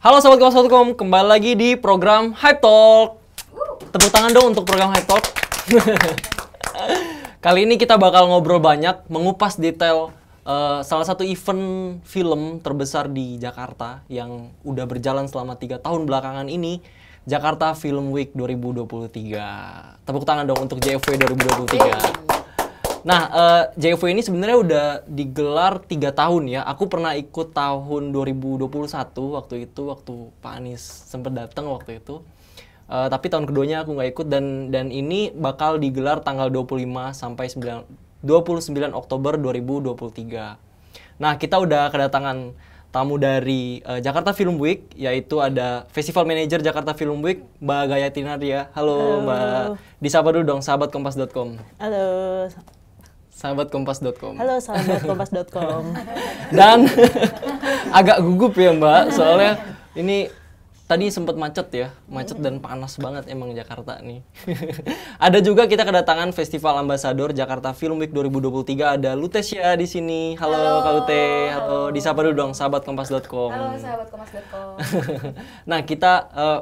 Halo sobat kompas.com, kembali lagi di program Hype Talk. Tepuk tangan dong untuk program Hype Talk. Kali ini kita bakal ngobrol banyak, mengupas detail uh, salah satu event film terbesar di Jakarta yang udah berjalan selama tiga tahun belakangan ini, Jakarta Film Week 2023. Tepuk tangan dong untuk JFW 2023. Nah, uh, eh, JFW ini sebenarnya udah digelar tiga tahun ya. Aku pernah ikut tahun 2021 waktu itu, waktu Pak Anies sempat datang waktu itu. Uh, tapi tahun keduanya aku nggak ikut dan dan ini bakal digelar tanggal 25 sampai 9, 29 Oktober 2023. Nah, kita udah kedatangan tamu dari uh, Jakarta Film Week yaitu ada Festival Manager Jakarta Film Week Mbak Gayatri Nadia. Halo, Halo. Mbak. Disapa dulu dong sahabat kompas.com. Halo sahabatkompas.com. Halo sahabatkompas.com. Dan agak gugup ya Mbak, soalnya ini tadi sempat macet ya, macet dan panas banget emang Jakarta nih. ada juga kita kedatangan Festival Ambassador Jakarta Film Week 2023 ada Lutesia di sini. Halo, halo Kak Lute, halo. halo. Disapa dulu dong sahabatkompas.com. Halo sahabatkompas.com. nah, kita uh,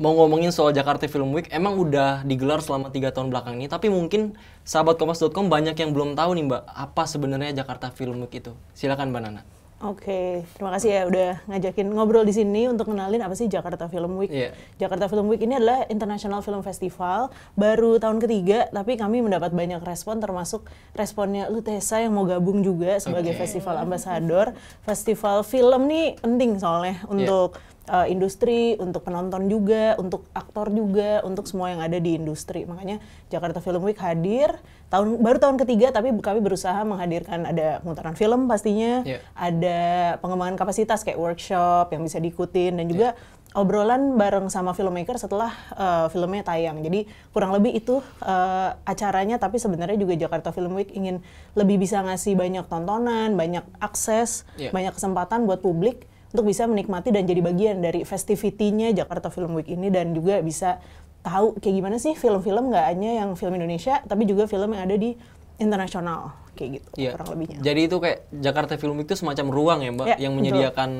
mau ngomongin soal Jakarta Film Week emang udah digelar selama tiga tahun belakang ini tapi mungkin sahabat kompas.com banyak yang belum tahu nih Mbak apa sebenarnya Jakarta Film Week itu silakan Mbak Nana Oke, okay. terima kasih ya udah ngajakin ngobrol di sini untuk kenalin apa sih Jakarta Film Week. Yeah. Jakarta Film Week ini adalah International Film Festival, baru tahun ketiga, tapi kami mendapat banyak respon, termasuk responnya Lutesa yang mau gabung juga sebagai okay. festival ambassador. Festival film nih penting soalnya iya. untuk yeah uh, industri, untuk penonton juga, untuk aktor juga, untuk semua yang ada di industri. Makanya Jakarta Film Week hadir tahun baru tahun ketiga tapi kami berusaha menghadirkan ada pemutaran film pastinya, yeah. ada pengembangan kapasitas kayak workshop yang bisa diikutin dan juga yeah. obrolan bareng sama filmmaker setelah uh, filmnya tayang. Jadi kurang lebih itu uh, acaranya tapi sebenarnya juga Jakarta Film Week ingin lebih bisa ngasih banyak tontonan, banyak akses, yeah. banyak kesempatan buat publik untuk bisa menikmati dan jadi bagian dari festivity Jakarta Film Week ini dan juga bisa tahu kayak gimana sih film-film nggak hanya yang film Indonesia tapi juga film yang ada di internasional kayak gitu ya. kurang lebihnya. Jadi itu kayak Jakarta Film Week itu semacam ruang ya Mbak ya, yang menyediakan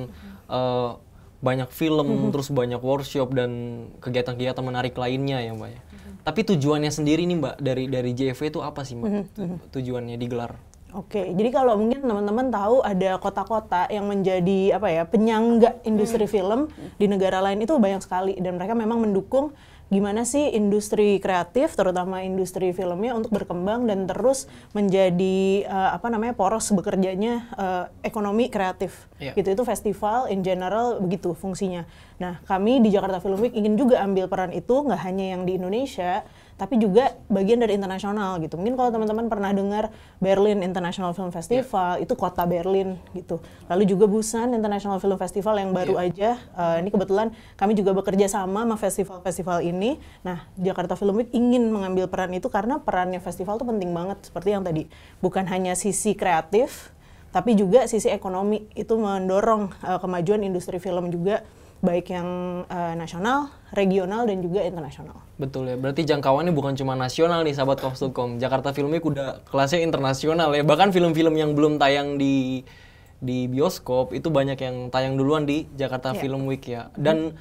uh, banyak film mm -hmm. terus banyak workshop dan kegiatan-kegiatan menarik lainnya ya Mbak Mm -hmm. Tapi tujuannya sendiri nih Mbak dari dari JFW itu apa sih Mbak? Mm -hmm. Tujuannya digelar Oke, jadi kalau mungkin teman-teman tahu ada kota-kota yang menjadi apa ya penyangga industri hmm. film di negara lain itu banyak sekali dan mereka memang mendukung gimana sih industri kreatif terutama industri filmnya untuk berkembang dan terus menjadi uh, apa namanya poros bekerjanya uh, ekonomi kreatif yeah. gitu itu festival in general begitu fungsinya nah kami di Jakarta Film Week ingin juga ambil peran itu nggak hanya yang di Indonesia tapi juga bagian dari internasional gitu. Mungkin kalau teman-teman pernah dengar Berlin International Film iya. Festival, yeah. itu kota Berlin gitu. Lalu juga Busan International Film Festival yang baru yeah. aja. Uh, ini kebetulan kami juga bekerja sama sama festival-festival ini. Nah, Jakarta Film Week ingin mengambil peran itu karena perannya festival itu penting banget seperti yang tadi. Bukan hanya sisi kreatif, tapi juga sisi ekonomi itu mendorong uh, kemajuan industri film juga baik yang uh, nasional, regional dan juga internasional. Betul ya. Berarti jangkauannya bukan cuma nasional nih sahabat Kofstukom. Jakarta Filmik udah kelasnya internasional ya. Bahkan film-film yang belum tayang di di bioskop itu banyak yang tayang duluan di Jakarta yeah. Film Week ya. Dan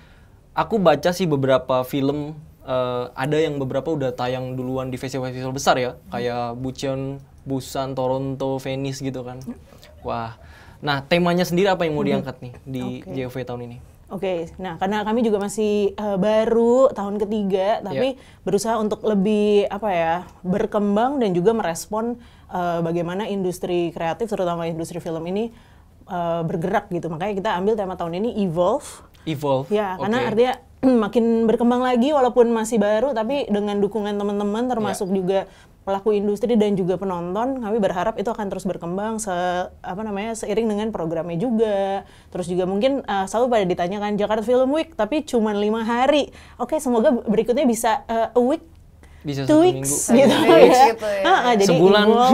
aku baca sih beberapa film uh, ada yang beberapa udah tayang duluan di festival-festival besar ya, kayak Bucheon, Busan, Toronto, Venice gitu kan. Mm. Wah. Nah, temanya sendiri apa yang mau mm-hmm. diangkat nih di okay. JOV tahun ini? Oke, okay. nah karena kami juga masih uh, baru tahun ketiga, iya. tapi yeah. berusaha untuk lebih apa ya berkembang dan juga merespon uh, bagaimana industri kreatif, terutama industri film ini uh, bergerak gitu. Makanya kita ambil tema tahun ini evolve. Evolve. Ya, okay. karena artinya makin berkembang lagi walaupun masih baru, tapi dengan dukungan teman-teman termasuk yeah. juga pelaku industri dan juga penonton kami berharap itu akan terus berkembang se apa namanya seiring dengan programnya juga terus juga mungkin uh, selalu pada ditanyakan Jakarta Film Week tapi cuma lima hari oke semoga berikutnya bisa uh, a week bisa weeks, minggu gitu, ya. gitu ya. Ah, ah, jadi sebulan oh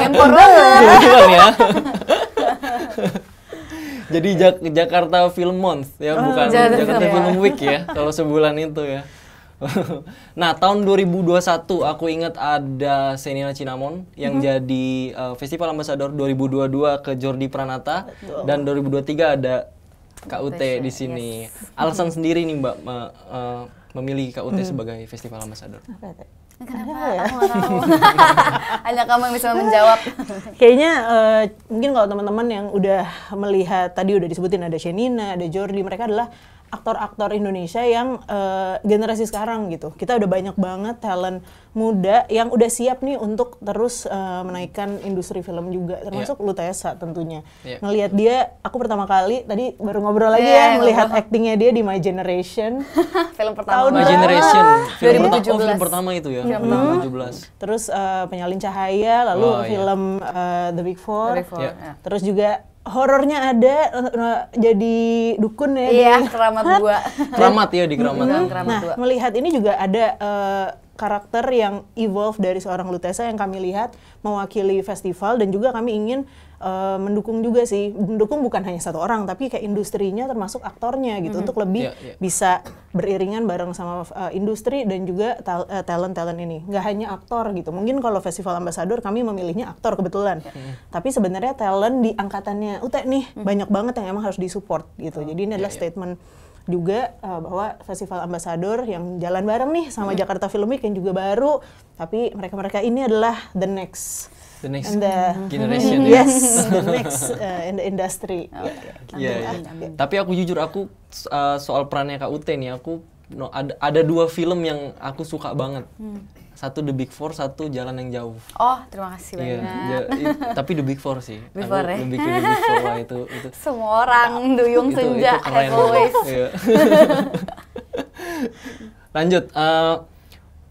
ya jadi Jak Jakarta Film Month ya bukan oh, Jakarta, Jakarta Film Week ya kalau sebulan itu ya nah, tahun 2021 aku ingat ada Senina Cinnamon yang mm -hmm. jadi uh, Festival Ambassador 2022 ke Jordi Pranata Betul. dan 2023 ada KUT di sini. Yes. Alasan sendiri nih Mbak me, uh, memilih KUT hmm. sebagai Festival Ambassador. Kenapa? Ya? Aku tahu. Hanya kamu yang bisa menjawab. Kayaknya uh, mungkin kalau teman-teman yang udah melihat tadi udah disebutin ada Shenina, ada Jordi, mereka adalah aktor-aktor Indonesia yang uh, generasi sekarang gitu. Kita udah banyak banget talent muda yang udah siap nih untuk terus uh, menaikkan industri film juga, iya. termasuk yeah. Lutesa tentunya. Yeah. Ngelihat dia, aku pertama kali tadi baru ngobrol lagi yeah, ya melihat iya, aktingnya dia di My Generation. film pertama. Tahun My Generation. Film, 2017. Oh, film pertama itu ya. Film mm -hmm. 17. Terus uh, Penyalin Cahaya, lalu oh, iya. film yeah. uh, The Big Four. The Big Four. Yeah. Ya. Terus juga horornya ada eh, eh, jadi dukun ya iya, di keramat dua keramat ya di keramat hmm, nah melihat ini juga ada uh, karakter yang evolve dari seorang Lutesa yang kami lihat mewakili festival dan juga kami ingin uh, mendukung juga sih mendukung bukan hanya satu orang tapi kayak industrinya termasuk aktornya gitu mm -hmm. untuk lebih yeah, yeah. bisa beriringan bareng sama uh, industri dan juga ta eh, talent talent ini nggak hanya aktor gitu mungkin kalau festival ambassador kami memilihnya aktor kebetulan mm tapi sebenarnya talent di angkatannya UT nih mm -hmm. banyak banget yang emang harus disupport gitu oh, jadi ini iya, adalah yeah, statement juga uh, bahwa festival ambassador yang jalan bareng nih sama -hmm. Jakarta Film Week yang juga baru tapi mereka-mereka ini adalah the next the next and the generation mm yes the next uh, in the industry okay. Okay. yeah. yeah. Okay. Iya, iya. tapi aku jujur aku uh, soal perannya kak Ute nih aku no, ada ada dua film yang aku suka banget hmm satu The Big Four, satu Jalan yang Jauh. Oh, terima kasih iya, banyak. ja, tapi The Big Four sih. Big Four ya. Lebih The Big Four lah itu. itu. Semua orang duyung itu, senja, itu keren, always. Lanjut, uh,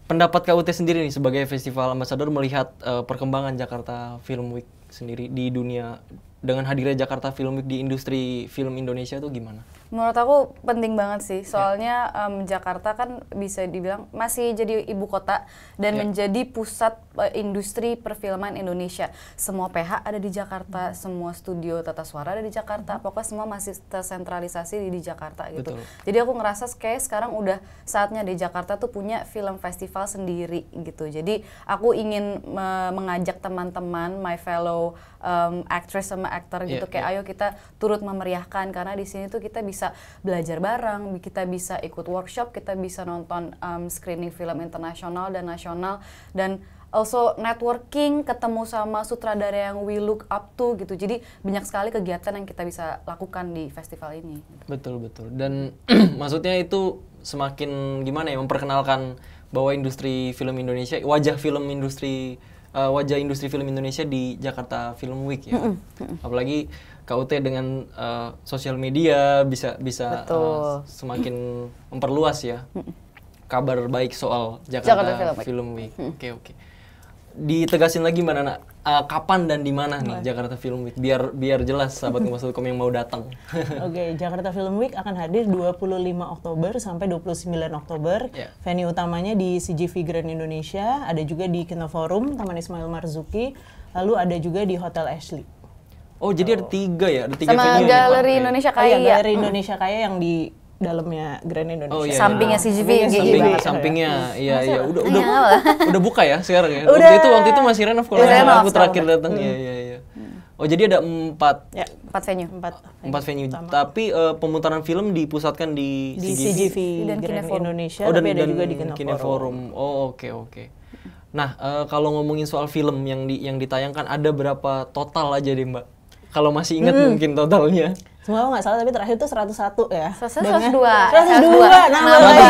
pendapat KUT sendiri nih sebagai festival ambassador melihat uh, perkembangan Jakarta Film Week sendiri di dunia dengan hadirnya Jakarta Film Week di industri film Indonesia itu gimana? Menurut aku penting banget sih, ya. soalnya yeah. um, Jakarta kan bisa dibilang masih jadi ibu kota dan yeah. menjadi pusat uh, industri perfilman Indonesia. Semua PH ada di Jakarta, semua studio tata suara ada di Jakarta, hmm. pokoknya semua masih tersentralisasi di, di Jakarta gitu. Betul. Jadi aku ngerasa kayak sekarang udah saatnya di Jakarta tuh punya film festival sendiri gitu. Jadi aku ingin me mengajak teman-teman, my fellow um, actress sama actor yeah, gitu, ya, kayak yeah. ayo kita turut memeriahkan karena di sini tuh kita bisa bisa belajar bareng, kita bisa ikut workshop, kita bisa nonton um, screening film internasional dan nasional dan also networking, ketemu sama sutradara yang we look up to gitu. Jadi banyak sekali kegiatan yang kita bisa lakukan di festival ini. Betul betul. Dan maksudnya itu semakin gimana ya memperkenalkan bahwa industri film Indonesia, wajah film industri uh, wajah industri film Indonesia di Jakarta Film Week ya. Apalagi KUT dengan uh, sosial media bisa bisa uh, semakin memperluas ya kabar baik soal Jakarta, Jakarta Film Week. Oke oke. Okay, okay. Ditegasin lagi Mbak Nana uh, kapan dan di mana nih Jakarta Film Week biar biar jelas sahabat Kompas.com yang mau datang. Oke, okay, Jakarta Film Week akan hadir 25 Oktober sampai 29 Oktober. Yeah. Venue utamanya di CGV Grand Indonesia, ada juga di Kino Forum Taman Ismail Marzuki, lalu ada juga di Hotel Ashley. Oh, oh. jadi ada tiga ya, ada tiga Sama venue. Galeri Indonesia Kaya. Oh, iya, Galeri Indonesia Kaya yang di dalamnya Grand Indonesia. Oh, iya, iya. sampingnya CGV, sampingnya, GI sampingnya, sampingnya, iya iya udah udah udah buka ya sekarang ya. Udah. Waktu itu waktu itu masih renov kalau ya, aku terakhir datang. Iya hmm. iya iya. Oh jadi ada empat ya, empat venue empat venue. empat venue tapi uh, pemutaran film dipusatkan di, di CGV, CGV dan Grand Kineforum. Indonesia oh, dan, tapi ada dan juga di Kineforum. Oh oke okay, oke. Okay. Nah uh, kalau ngomongin soal film yang di, yang ditayangkan ada berapa total aja deh mbak? Kalau masih ingat hmm. mungkin totalnya? Semua nggak salah tapi terakhir tuh 101 ya. 101 102. 102. 102. Nambah lagi.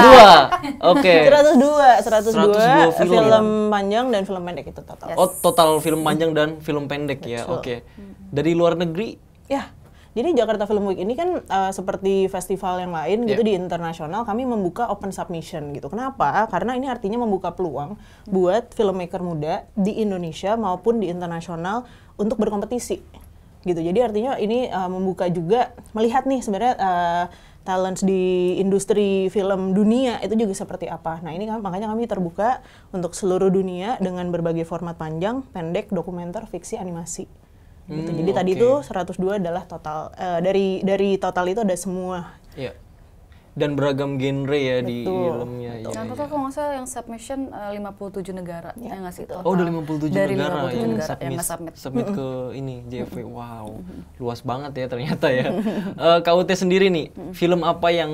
102. Oke. Okay. 102. 102. 102 film, film ya. panjang dan film pendek itu total. Yes. Oh, total film panjang dan film pendek ya, Betul. ya. Oke. Okay. Dari luar negeri? Ya. Jadi Jakarta Film Week ini kan uh, seperti festival yang lain yeah. gitu ya. di internasional kami membuka open submission gitu. Kenapa? Karena ini artinya membuka peluang hmm. buat filmmaker muda di Indonesia maupun di internasional untuk berkompetisi gitu. Jadi artinya ini uh, membuka juga melihat nih sebenarnya uh, talents di industri film dunia itu juga seperti apa. Nah ini kan makanya kami terbuka untuk seluruh dunia dengan berbagai format panjang, pendek, dokumenter, fiksi, animasi. Gitu. Hmm, Jadi okay. tadi itu 102 adalah total uh, dari dari total itu ada semua. Yeah dan beragam genre ya betul, di filmnya. Betul. Ya, nah, total ya. kalau nggak salah yang submission eh, uh, 57 negara ya. yang ngasih total. Oh, udah 57 dari negara 57 yang, negara submit, yang submit. submit ke mm-hmm. ini JFW. Mm-hmm. Wow, mm-hmm. luas banget ya ternyata ya. uh, eh, KUT sendiri nih, film apa yang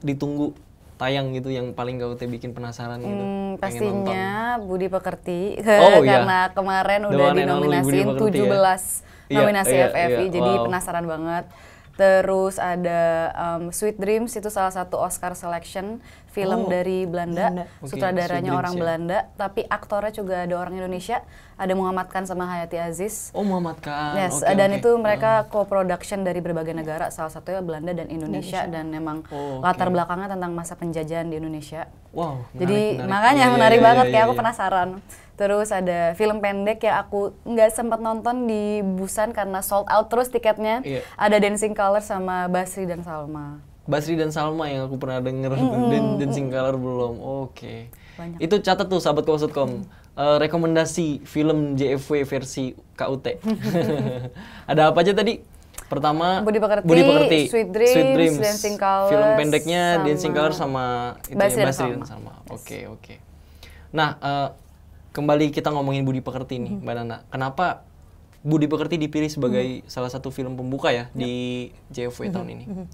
ditunggu tayang gitu yang paling KUT bikin penasaran gitu? Hmm, pastinya Budi Pekerti oh, iya. karena ya. iya. kemarin udah dinominasiin 17 ya. nominasi iya, FFI, jadi wow. penasaran banget Terus ada um, Sweet Dreams itu salah satu Oscar selection film oh, dari Belanda, Belanda. Okay, sutradaranya orang ya. Belanda, tapi aktornya juga ada orang Indonesia, ada Muhammad Khan sama Hayati Aziz. Oh Muhammad Khan. Yes, okay, dan okay. itu mereka ah. co-production dari berbagai negara, salah satunya Belanda dan Indonesia, Indonesia. dan memang oh, okay. latar belakangnya tentang masa penjajahan di Indonesia. Wow. Menarik, Jadi menarik. makanya oh, menarik iya, banget, iya, ya kayak aku penasaran. Terus ada film pendek yang aku nggak sempat nonton di Busan karena sold out terus tiketnya. Iya. Ada Dancing Color sama Basri dan Salma. Basri dan Salma yang aku pernah denger mm -hmm. dan, dan Singkalar belum. Oke. Okay. Itu catat tuh sahabat -hmm. Uh, rekomendasi film JFW versi KUT. Ada apa aja tadi? Pertama Budi Pekerti, Budi Pekerti Sweet Dreams, Sweet Dreams Dancing Colors, film pendeknya sama Dancing Colors sama itu Basri, ya, Basri dan Salma. Oke, yes. oke. Okay, okay. Nah, uh, kembali kita ngomongin Budi Pekerti nih, hmm. Mbak Nana. Kenapa Budi Pekerti dipilih sebagai hmm. salah satu film pembuka ya yep. di JFW hmm. tahun ini? Hmm.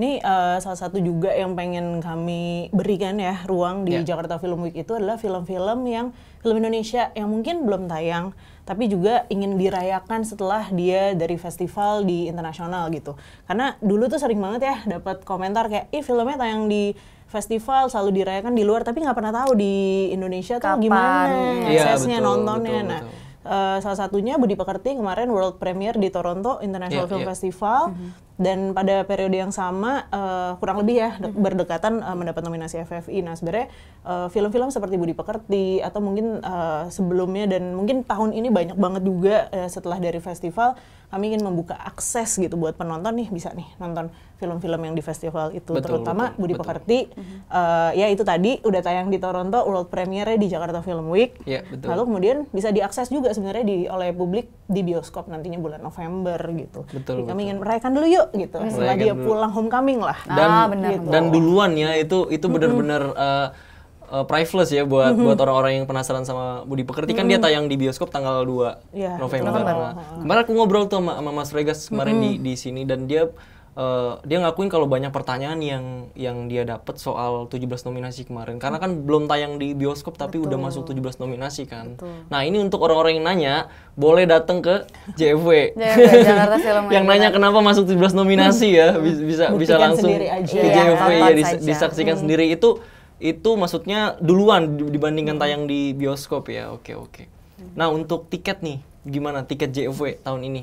Ini uh, salah satu juga yang pengen kami berikan ya ruang di yeah. Jakarta Film Week itu adalah film-film yang film Indonesia yang mungkin belum tayang tapi juga ingin dirayakan setelah dia dari festival di internasional gitu. Karena dulu tuh sering banget ya dapat komentar kayak ih filmnya tayang di festival selalu dirayakan di luar tapi nggak pernah tahu di Indonesia Kapan? tuh gimana ya, aksesnya betul, nontonnya. Betul, nah, betul. Uh, salah satunya Budi Pekerti kemarin world premiere di Toronto International yeah, Film yeah. Festival. Mm -hmm dan pada periode yang sama uh, kurang lebih ya de- berdekatan uh, mendapat nominasi FFI. Nah sebenarnya uh, film-film seperti Budi Pekerti atau mungkin uh, sebelumnya dan mungkin tahun ini banyak banget juga uh, setelah dari festival kami ingin membuka akses gitu buat penonton nih bisa nih nonton film-film yang di festival itu betul, terutama betul, Budi betul. Pekerti uh, ya itu tadi udah tayang di Toronto world premiere di Jakarta Film Week. Ya, betul. Lalu kemudian bisa diakses juga sebenarnya di oleh publik di bioskop nantinya bulan November gitu. Betul. Jadi kami ingin merayakan dulu yuk gitu hmm. setelah dia kan pulang homecoming lah. Ah, dan ah, bener. Gitu. dan duluan ya itu itu benar-benar mm -hmm. uh, uh, priceless ya buat mm -hmm. buat orang-orang yang penasaran sama Budi Pekerti mm -hmm. kan dia tayang di bioskop tanggal 2 yeah, November. Nah, kemarin aku ngobrol tuh sama, sama Mas Regas kemarin mm -hmm. di di sini dan dia uh, dia ngakuin kalau banyak pertanyaan yang yang dia dapat soal 17 nominasi kemarin karena kan belum tayang di bioskop tapi Betul. udah masuk 17 nominasi kan. Betul. Nah, ini untuk orang-orang yang nanya boleh datang ke JFW. yang nanya kenapa masuk 17 nominasi ya hmm. bisa bisa, bisa langsung aja. ke JFW ya, ya disaksikan hmm. sendiri itu itu maksudnya duluan dibandingkan hmm. tayang di bioskop ya. Oke, oke. Nah, untuk tiket nih gimana tiket JFW tahun ini?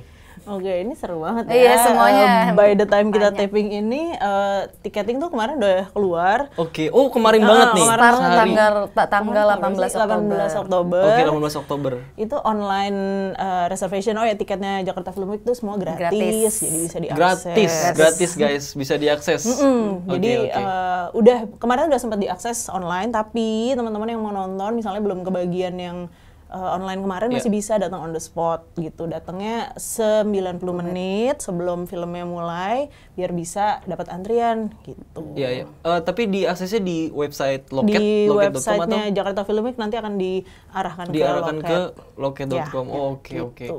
Oke, ini seru banget ya. Iya, semuanya. Uh, by the time kita Banyak. taping ini, uh, tiketing tuh kemarin udah keluar. Oke. Okay. Oh, kemarin uh, banget nih. Kemarin Start tanggal tanggal 18 Oktober. 18 Oktober. Oke, okay, 18 Oktober. Itu online uh, reservation. Oh ya, tiketnya Jakarta Film Week tuh semua gratis. gratis. Jadi bisa diakses. Gratis, gratis guys, bisa diakses. Mm -hmm. Okay, Jadi okay. Uh, udah kemarin udah sempat diakses online, tapi teman-teman yang mau nonton misalnya belum kebagian yang uh, online kemarin yeah. masih bisa datang on the spot gitu. Datangnya 90 menit sebelum filmnya mulai biar bisa dapat antrian gitu. Iya, yeah, iya. yeah. uh, tapi aksesnya di website loket Di loket. websitenya atau? Jakarta Filmic nanti akan diarahkan, diarahkan ke loket. ke loket.com. Yeah, oh, oke, gitu. oke. Okay,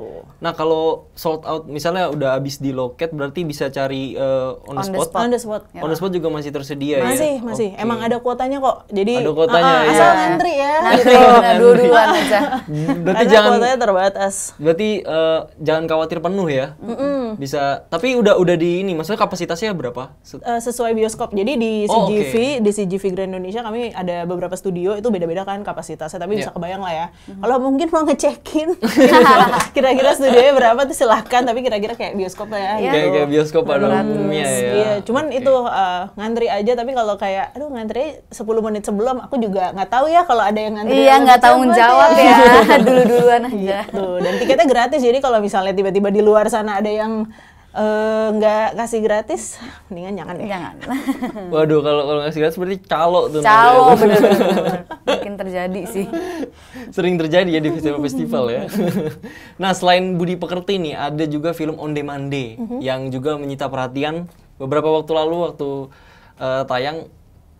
Nah, kalau sold out misalnya udah habis di loket berarti bisa cari uh, eh, on, on the spot. On the spot. Yeah. On the spot juga masih tersedia masih, ya. Masih, masih. Okay. Emang ada kuotanya kok. Jadi ada kuotanya, uh, uh, asal ya. ngantri ya. Ngantri, gitu. dua-duaan aja berarti Karena jangan kuotanya terbatas. Berarti uh, jangan khawatir penuh ya. Mm-mm. Bisa tapi udah udah di ini maksudnya kapasitasnya berapa? uh, sesuai bioskop. Jadi di CGV, oh, okay. di CGV Grand Indonesia kami ada beberapa studio itu beda-beda kan kapasitasnya tapi yeah. bisa iya. kebayang lah ya. Mm-hmm. Kalau mungkin mau ngecekin kira-kira studionya berapa tuh silahkan tapi kira-kira kayak bioskop lah ya. Yeah. Kayak, kayak bioskop pada umumnya ya. Iya, cuman okay. itu uh, ngantri aja tapi kalau kayak aduh ngantri sepuluh menit sebelum aku juga nggak tahu ya kalau ada yang ngantri. Iya, nggak tahu jawab ya. dulu-duluan aja. Gitu. Dan tiketnya gratis, jadi kalau misalnya tiba-tiba di luar sana ada yang eh, nggak uh, kasih gratis, mendingan jangan deh. Jangan. Waduh, kalau kalau ngasih gratis berarti calo tuh. Calo, bener-bener. Mungkin terjadi sih. Sering terjadi ya di festival-festival ya. nah, selain Budi Pekerti nih, ada juga film On Demande mm -hmm. yang juga menyita perhatian beberapa waktu lalu waktu uh, tayang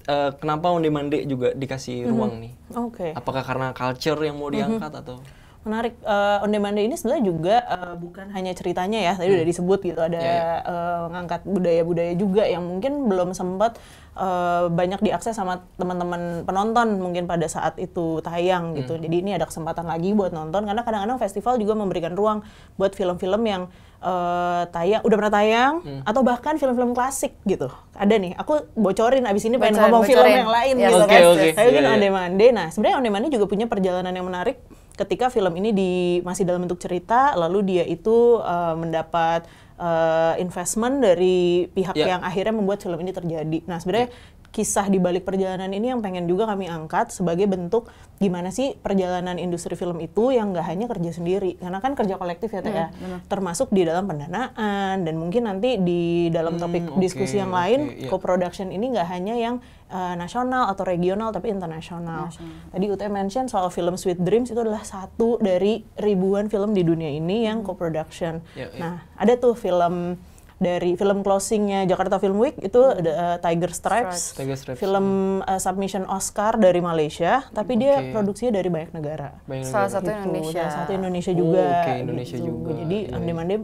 uh, kenapa Onde Mande juga dikasih mm -hmm. ruang nih? Oke. Okay. Apakah karena culture yang mau mhm. diangkat mm -hmm. atau? menarik uh, on demand ini sebenarnya juga uh, bukan hanya ceritanya ya tadi hmm. udah mhm. disebut gitu ada yeah, yeah. Uh, ngangkat budaya-budaya juga yang mungkin belum sempat uh, banyak diakses sama teman-teman penonton mungkin pada saat itu tayang gitu hmm. jadi ini ada kesempatan lagi buat nonton karena kadang-kadang festival juga memberikan ruang buat film-film yang uh, tayang udah pernah tayang hmm. atau bahkan film-film klasik gitu ada nih aku bocorin abis ini pengen ngomong film yang lain yeah. gitu okay, kan okay. tapi kan iya, iya. yeah, on demand nah sebenarnya on demand juga punya perjalanan yang menarik ketika film ini di masih dalam bentuk cerita lalu dia itu uh, mendapat uh, investment dari pihak yeah. yang akhirnya membuat film ini terjadi nah sebenarnya yeah kisah di balik perjalanan ini yang pengen juga kami angkat sebagai bentuk gimana sih perjalanan industri film itu yang nggak hanya kerja sendiri karena kan kerja kolektif ya Teh iya, ya hmm, termasuk di dalam pendanaan dan mungkin nanti di dalam hmm, topik hmm, okay, diskusi yang okay, lain yeah. co-production ini nggak hanya yang uh, nasional atau regional tapi internasional. Tadi Ute mention soal film Sweet Dreams itu adalah satu dari ribuan film di dunia ini yang hmm. co-production. Yeah, yeah. Nah, ada tuh film dari film closingnya Jakarta Film Week itu hmm. ada, uh, Tiger Stripes, Stripes. Tiger Stripes. film uh, submission Oscar dari Malaysia, tapi okay. dia produksinya dari banyak negara. Banyak salah satu gitu. Indonesia, salah satu Indonesia juga. Oh, okay. Indonesia gitu. juga. Jadi yeah. Iya. andai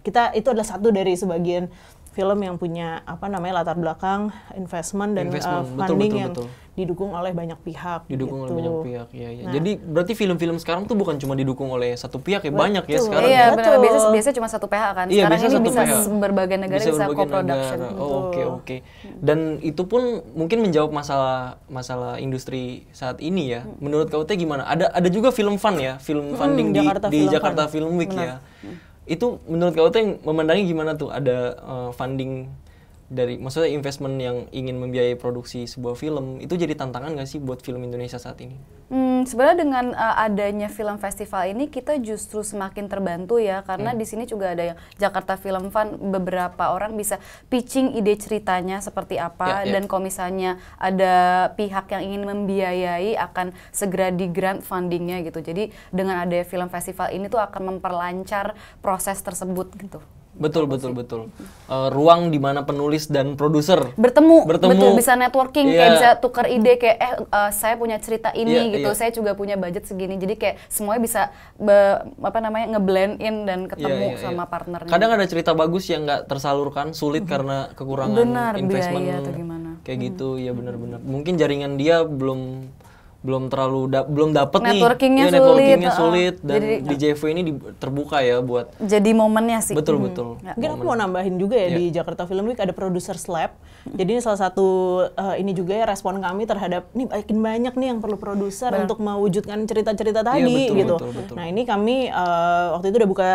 kita itu adalah satu dari sebagian film yang punya apa namanya latar belakang investment dan uh, investment. Uh, funding betul, betul, yang betul. didukung oleh banyak pihak. Didukung gitu. oleh banyak pihak, ya. ya. Nah. Jadi berarti film-film sekarang tuh bukan cuma didukung oleh satu pihak ya, betul. banyak ya sekarang. Iya, ya. betul. Biasa biasanya cuma satu pihak kan. Iya, sekarang ini bisa pihak. berbagai negara bisa, bisa co-production. Oh, oke, oke. Okay, Dan itu pun mungkin menjawab masalah masalah industri saat ini ya. Hmm. Menurut kau teh gimana? Ada ada juga film fun ya, film hmm, funding hmm, di Jakarta di film Jakarta Film Week ya. Benar. ya. Itu menurut kau tuh yang memandangnya gimana tuh ada uh, funding dari maksudnya investment yang ingin membiayai produksi sebuah film itu jadi tantangan nggak sih buat film Indonesia saat ini? Hmm, sebenarnya dengan uh, adanya film festival ini kita justru semakin terbantu ya karena hmm. di sini juga ada Jakarta Film Fund beberapa orang bisa pitching ide ceritanya seperti apa yeah, yeah. dan kalau misalnya ada pihak yang ingin membiayai akan segera di grant fundingnya gitu. Jadi dengan adanya film festival ini tuh akan memperlancar proses tersebut gitu. Betul betul betul. Uh, ruang di mana penulis dan produser bertemu, bertemu, betul bisa networking, yeah. kayak iya. bisa tukar ide kayak eh uh, saya punya cerita ini yeah, gitu, yeah. saya juga punya budget segini. Jadi kayak semuanya bisa be, apa namanya ngeblend in dan iya, ketemu yeah, yeah, sama yeah. partnernya. Kadang ada cerita bagus yang nggak tersalurkan, sulit mhm. karena kekurangan Benar, investment biaya atau gimana. Kayak hmm. gitu, ya benar-benar. Mungkin jaringan dia belum belum terlalu da belum dapet nih networkingnya ya, networkingnya sulit, sulit dan jadi, di JV ini terbuka ya buat jadi momennya sih betul hmm. betul ya. mungkin aku mau nambahin juga ya yeah. di iya. Jakarta Film Week ada producer slap. jadi ini salah satu uh, ini juga ya respon kami terhadap ini makin banyak nih yang perlu produser untuk mewujudkan cerita-cerita iya, tadi yeah, betul, gitu betul, betul. nah ini kami uh, waktu itu udah buka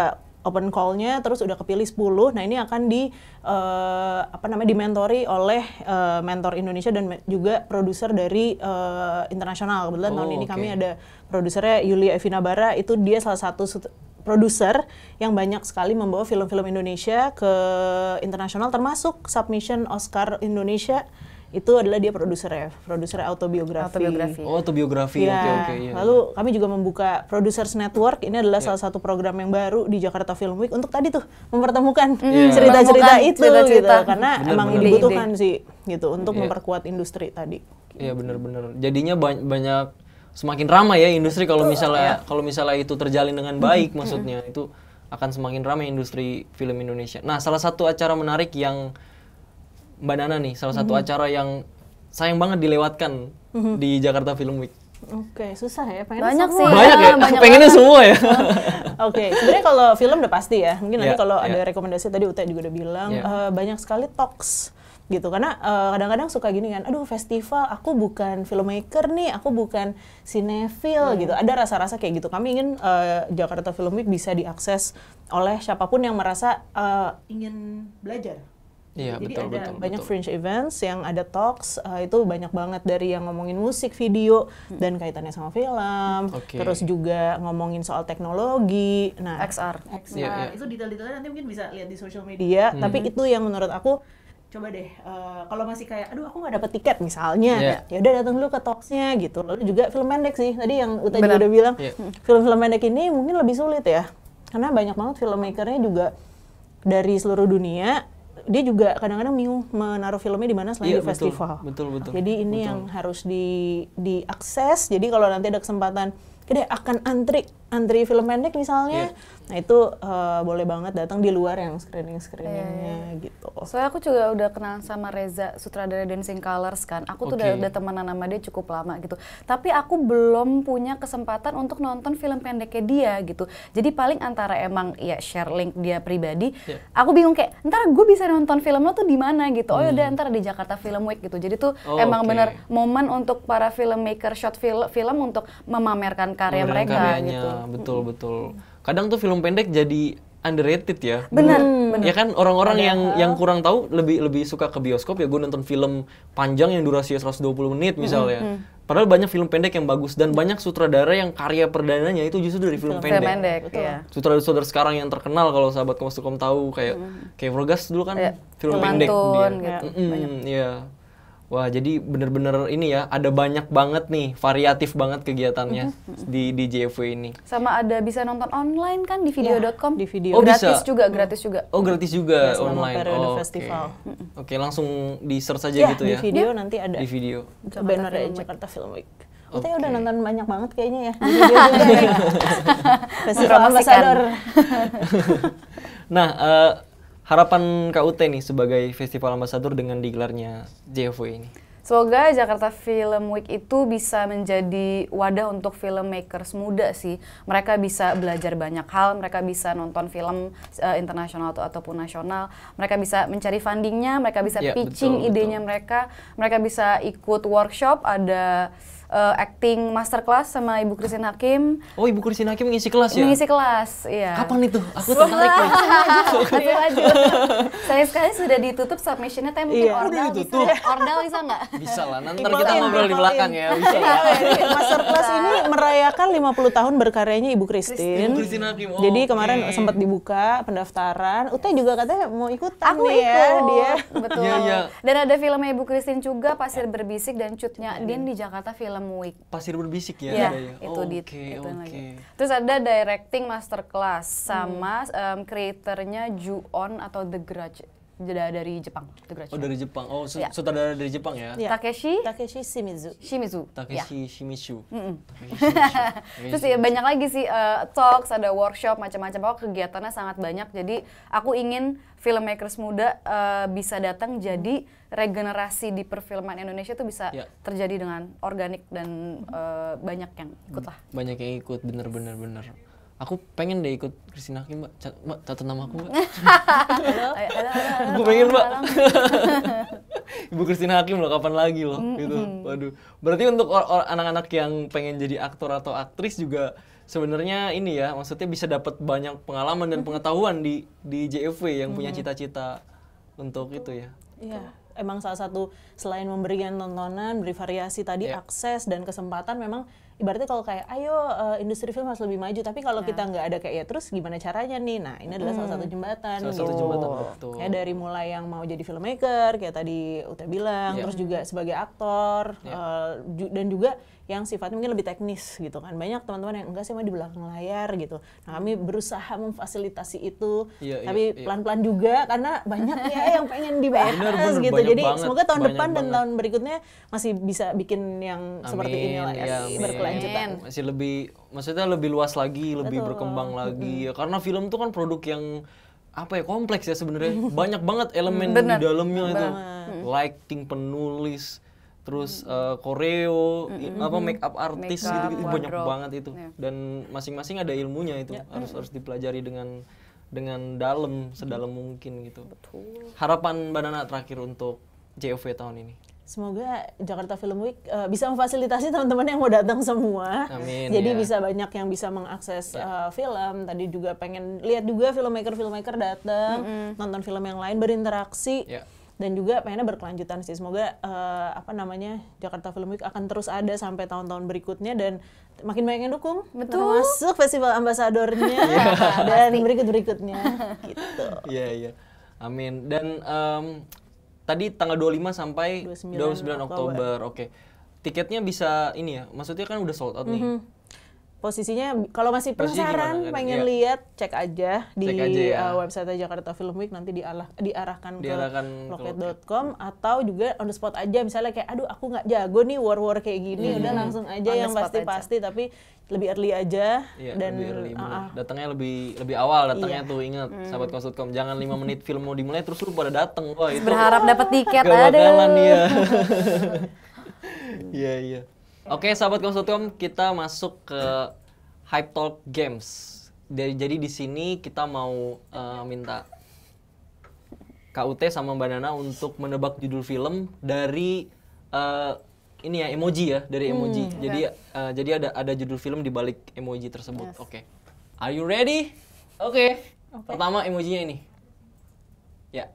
open call-nya terus udah kepilih 10. Nah, ini akan di uh, apa namanya dimentori oleh uh, mentor Indonesia dan juga produser dari uh, internasional. Kebetulan oh, tahun ini kami ada produsernya Yulia Evinabara. itu dia salah satu produser yang banyak sekali membawa film-film Indonesia ke internasional termasuk submission Oscar Indonesia itu adalah dia produsernya, produser autobiografi. Autobiografi. Oh, autobiografi. Ya. Oke, oke, okay, iya, Lalu iya. kami juga membuka Producers Network. Ini adalah yeah. salah satu program yang baru di Jakarta Film Week untuk tadi tuh mempertemukan iya. cerita-cerita yeah. itu cerita -cerita. gitu karena bener, emang bener. dibutuhkan ide. sih gitu untuk yeah. memperkuat industri tadi. Iya, gitu. benar-benar. Jadinya banyak, banyak semakin ramai ya industri kalau misalnya yeah. kalau misalnya itu terjalin dengan baik maksudnya itu akan semakin ramai industri film Indonesia. Nah, salah satu acara menarik yang Mbak Nana nih salah satu mm -hmm. acara yang sayang banget dilewatkan mm -hmm. di Jakarta Film Week. Oke, okay, susah ya. Pengen banyak semua. sih. Banyak ya. Banyak Pengennya banget. semua ya. Oke, okay. sebenarnya kalau film udah pasti ya. Mungkin yeah, nanti ya, kalau yeah. ada ya. rekomendasi tadi Uta juga udah bilang yeah. Ya. uh, banyak sekali talks gitu karena eh, kadang-kadang uh, suka gini kan aduh festival aku bukan filmmaker nih aku bukan sinefil hmm. gitu ada rasa-rasa kayak gitu kami ingin uh, Jakarta Film Week bisa diakses oleh siapapun yang merasa uh, ingin belajar Iya, Jadi betul, ada betul, banyak betul. fringe events yang ada talks uh, itu banyak banget dari yang ngomongin musik, video hmm. dan kaitannya sama film. Okay. Terus juga ngomongin soal teknologi. Nah, XR. XR. Yeah, iya, iya. yeah. Itu detail-detailnya nanti mungkin bisa lihat di social media, iya, hmm. tapi itu yang menurut aku coba deh uh, kalau masih kayak aduh aku nggak dapet tiket misalnya yeah. ya udah datang dulu ke talksnya gitu lalu juga film pendek sih tadi yang Uta juga udah bilang film-film yeah. ini mungkin lebih sulit ya karena banyak banget filmmakernya juga dari seluruh dunia dia juga kadang-kadang bingung menaruh filmnya di mana selain iya, di betul, festival. Betul, betul. Jadi ini betul. yang harus di diakses. Jadi kalau nanti ada kesempatan, kita akan antri antri film pendek misalnya. Yeah. Nah itu uh, boleh banget datang di luar yang screening screeningnya yeah. Iya, iya. gitu. Soalnya aku juga udah kenal sama Reza sutradara Dancing Colors kan. Aku tuh okay. udah, udah temenan sama dia cukup lama gitu. Tapi aku belum punya kesempatan untuk nonton film pendeknya dia gitu. Jadi paling antara emang ya share link dia pribadi. Yeah. Aku bingung kayak ntar gue bisa nonton film lo tuh di mana gitu. Oh ya hmm. udah ntar di Jakarta Film Week gitu. Jadi tuh oh, emang okay. bener momen untuk para filmmaker shot film film untuk memamerkan karya mereka karyanya. gitu betul hmm. betul. Kadang tuh film pendek jadi underrated ya. Benar, hmm. Ya kan orang-orang yang yang kurang tahu lebih lebih suka ke bioskop ya gue nonton film panjang yang durasi 120 menit misalnya. Hmm, hmm. Padahal banyak film pendek yang bagus dan banyak sutradara yang karya perdananya itu justru dari film, film pendek. pendek Ya. Sutradara-sutradara sekarang yang terkenal kalau sahabat kom tahu kayak mm. kayak Frogas dulu kan ya. film Pelantun, pendek dia. Gitu. Mm, -hmm, ya. Wah, jadi bener-bener ini ya, ada banyak banget nih, variatif banget kegiatannya mm-hmm. di di JFW ini. Sama ada bisa nonton online kan di iya, video.com? Ya, di video. Oh, gratis bisa. juga, gratis juga. Oh, gratis juga ya, online. periode oh, festival. Oke, okay. okay, langsung di search aja iya, gitu ya, gitu ya. di video ya. nanti ada. Di video. Banner ya, Jakarta Film Week. Kita okay. udah nonton banyak banget kayaknya ya. Festival Ambassador. nah, uh, harapan KUT nih sebagai festival ambasador dengan digelarnya JFW ini? Semoga Jakarta Film Week itu bisa menjadi wadah untuk filmmakers muda sih. Mereka bisa belajar banyak hal, mereka bisa nonton film uh, internasional atau ataupun nasional, mereka bisa mencari fundingnya, mereka bisa ya, pitching betul, idenya betul. mereka, mereka bisa ikut workshop ada uh, acting masterclass sama Ibu Christine Hakim. Oh, Ibu Christine Hakim ngisi kelas ya? Ngisi kelas, iya. Kapan itu? Aku tertarik Aku maju. Saya sekali sudah ditutup submissionnya, tapi mungkin iya. ordal bisa. Ya. Ordal bisa nggak? Bisa lah, nanti kita ngobrol di belakang ya. Bisa lah. Ya. Iya, iya. masterclass ini merayakan 50 tahun berkaryanya Ibu Christine. Ibu Christine Hakim. Oh, Jadi kemarin okay. sempat dibuka pendaftaran. Uta juga katanya mau ikutan Aku nih ya, ikut. ya dia. Betul. Yeah, yeah. Dan ada filmnya Ibu Christine juga Pasir Berbisik dan Cutnya Din di Jakarta Film Fashion Week. Pasir berbisik ya? Iya, itu oh, di okay, itu okay. lagi. Terus ada directing masterclass sama hmm. um, kreatornya Ju On atau The Grudge dari Jepang. Oh dari Jepang. Oh su yeah. sutradara dari Jepang ya? Yeah. Takeshi. Takeshi Shimizu. Shimizu. Takeshi yeah. Shimizu. Mm -mm. Takeshi Shimizu. Terus ya banyak lagi sih uh, talks, ada workshop macam-macam. Pokok kegiatannya sangat banyak. Jadi aku ingin filmmakers muda uh, bisa datang. Jadi regenerasi di perfilman Indonesia itu bisa yeah. terjadi dengan organik dan uh, banyak yang ikut lah. Banyak yang ikut bener-bener bener aku pengen deh ikut Christina Hakim mbak Cat, mbak catat nama aku mbak aku pengen mbak ibu Christina Hakim loh kapan lagi loh mm-hmm. gitu waduh berarti untuk anak-anak yang pengen jadi aktor atau aktris juga sebenarnya ini ya maksudnya bisa dapat banyak pengalaman dan pengetahuan di di JFW yang punya cita-cita untuk itu ya iya yeah emang salah satu selain memberikan tontonan, beri variasi tadi yeah. akses dan kesempatan memang ibaratnya kalau kayak ayo uh, industri film harus lebih maju tapi kalau iya. kita nggak ada kayak ya terus gimana caranya nih nah ini adalah hmm. salah satu hmm. jembatan salah gitu. satu jembatan betul ya dari mulai yang mau jadi filmmaker kayak tadi Uta bilang yeah. terus juga sebagai aktor yeah. Iya. uh, dan juga yang sifatnya mungkin lebih teknis gitu kan. Banyak teman-teman yang enggak sih mah di belakang layar gitu. Nah, kami berusaha memfasilitasi itu iya, iya tapi iya. pelan-pelan iya, iya. juga karena banyak ya yang pengen dibayar bener, bener, gitu. Jadi banget, semoga tahun depan banget. dan tahun berikutnya masih bisa bikin yang amin, seperti ini lah ya, amin. berkelanjutan. Masih lebih maksudnya lebih luas lagi, lebih berkembang lagi. Hmm. Ya, karena film tuh kan produk yang apa ya kompleks ya sebenarnya banyak banget elemen di dalamnya itu lighting penulis terus uh, hmm. eh, koreo mm-hmm. Hmm, apa hmm. make up artis gitu, gitu banyak banget itu yeah. dan masing-masing ada ilmunya itu yeah. harus harus dipelajari dengan dengan dalam sedalam mungkin gitu Betul. harapan mbak terakhir untuk JOV tahun ini Semoga Jakarta Film Week uh, bisa memfasilitasi teman-teman yang mau datang semua. Amin. Jadi ya. bisa banyak yang bisa mengakses ya. uh, film. Tadi juga pengen lihat juga filmmaker-filmmaker datang, mm -hmm. nonton film yang lain, berinteraksi. Ya dan juga pengennya berkelanjutan sih semoga uh, apa namanya Jakarta Film Week akan terus ada sampai tahun-tahun berikutnya dan makin banyak yang dukung betul masuk festival ambasadornya iya, dan berikut berikutnya gitu iya yeah, iya yeah. amin dan um, tadi tanggal 25 sampai 29, 29 Oktober, Oktober. oke okay. tiketnya bisa ini ya maksudnya kan udah sold out mm -hmm. nih mm-hmm posisinya kalau masih penasaran iya. pengen ya. lihat cek aja cek di aja ya. uh, website Jakarta Film Week nanti dialah, diarahkan, diarahkan ke loket.com atau juga on the spot aja misalnya kayak aduh aku nggak jago nih war war kayak gini hmm. udah langsung aja on yang pasti pasti tapi lebih early aja iya, dan lebih early, uh, datangnya lebih lebih awal datangnya iya. tuh ingat hmm. sahabat kos.com jangan lima menit film mau dimulai terus lu pada dateng wah itu berharap dapat tiket ada ya iya iya Oke, okay, sahabat Komsotcom, kita masuk ke Hype Talk Games. Dari jadi di sini kita mau uh, minta KUT sama Mbak Nana untuk menebak judul film dari uh, ini ya emoji ya, dari hmm, emoji. Hmm, jadi okay. uh, eh, jadi ada ada judul film di balik emoji tersebut. Yes. Oke. Okay. Are you ready? Oke. Okay. Okay. Pertama emojinya ini. Ya.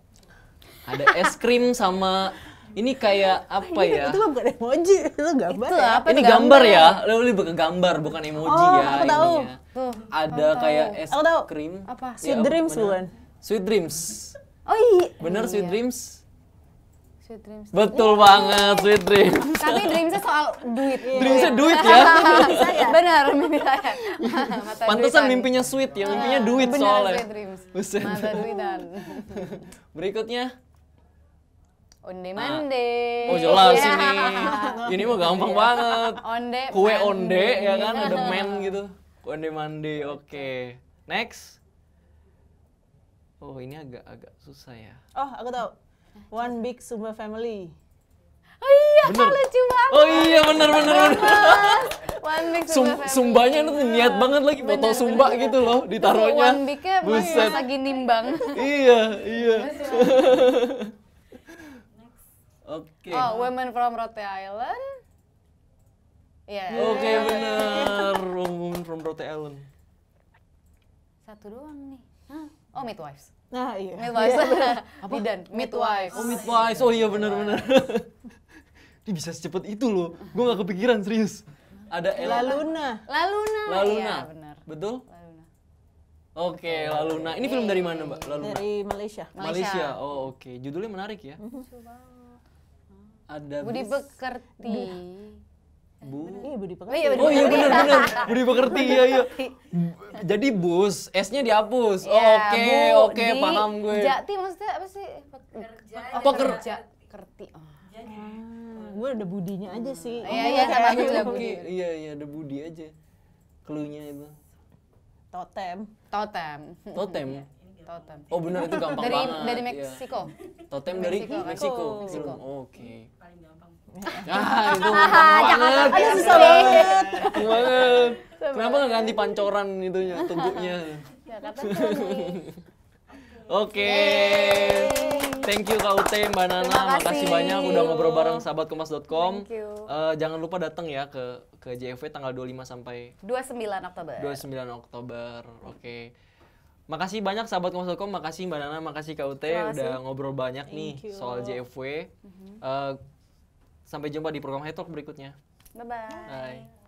Ada es krim sama ini kayak kan apa ya? Itu bukan emoji, itu gambar. Itu ya? ini gambar, ya? Lo lebih ke gambar bukan emoji oh, ya. Aku tahu. Tuh, Ada kayak tahu. es krim. Apa? Ya, sweet Dreams bukan? Sweet Dreams. Oh iya. Bener Sweet iya. Dreams? Sweet Dreams. Betul yeah. banget, Sweet Dreams. Tapi Dreamsnya soal duit. Yeah. Dreamsnya iya. duit ya? Iya. ya. Benar, mimpi saya. Pantesan mimpinya sweet ya, mimpinya duit Bener, soalnya. Sweet Dreams. Mata duitan. Berikutnya, Onde mande. Ah. Oh jelas ya. ini. Ini mah gampang iya. banget. Onde. Kue onde ya kan ada men gitu. onde mande. Oke. Okay. Next. Oh, ini agak agak susah ya. Oh, aku tahu. One big Sumba family. Oh iya, bener. lucu banget. Oh iya, benar benar benar. One big Sumba family. Sumbanya itu niat banget lagi foto bener, Sumba bener. gitu loh ditaruhnya. One big-nya lagi nimbang. iya, iya. Oke. Okay. Oh, women from Rhode Island. Iya. Yeah. Oke, okay, benar. women from Rhode Island. Satu doang nih. Hah? Oh, midwives. Nah, iya. Midwives. Yeah, iya, Apa? Bidan. Midwives. Oh, midwives. Oh iya benar-benar. ini bisa secepat itu loh. Gue gak kepikiran serius. Ada Elena. Laluna. Laluna. Laluna. Iya, benar. Betul? Oke, okay, Laluna. Ini film dari mana, Mbak? Laluna. Dari Malaysia. Malaysia. Malaysia. Oh, oke. Okay. Judulnya menarik ya. Mhm ada Budi Bekerti. Bu. Iya Budi Pekerti. Oh iya, Budi oh, iya benar benar. Budi Pekerti iya iya. Jadi bus, S-nya dihapus. Iya, oke, yeah, oke, okay, okay, paham gue. Jati maksudnya apa sih? Pekerja. Pekerja. Kerti. Oh. Ah, hmm. gue ada budinya aja sih. Iya, oh, iya iya sama gue juga budi. Iya iya ada budi aja. Cluenya itu. Totem. Totem. Totem. Iya. Iya. Totem. Oh benar itu gampang dari, banget. Dari iya. Meksiko. Yeah. Totem dari Meksiko. Kan? Meksiko. Meksiko. Oh, oke. Paling gampang. ah, itu gampang banget. Ayo susah banget. banget. Kenapa nggak ganti pancoran itunya, tubuhnya? Oke. Okay. Thank you Kak Ute, Mbak Nana. Terima kasih. Makasih banyak udah ngobrol bareng sahabatkemas.com. Uh, eh, jangan lupa datang ya ke ke JFV tanggal 25 sampai 29 Oktober. 29 Oktober. Oke. Okay. Makasih banyak sahabat Kompas.com, makasih Mbak Nana, makasih KUT makasih. udah ngobrol banyak Thank nih you. soal JFW. Mm -hmm. uh, eh, sampai jumpa di program Head berikutnya. Bye-bye. bye bye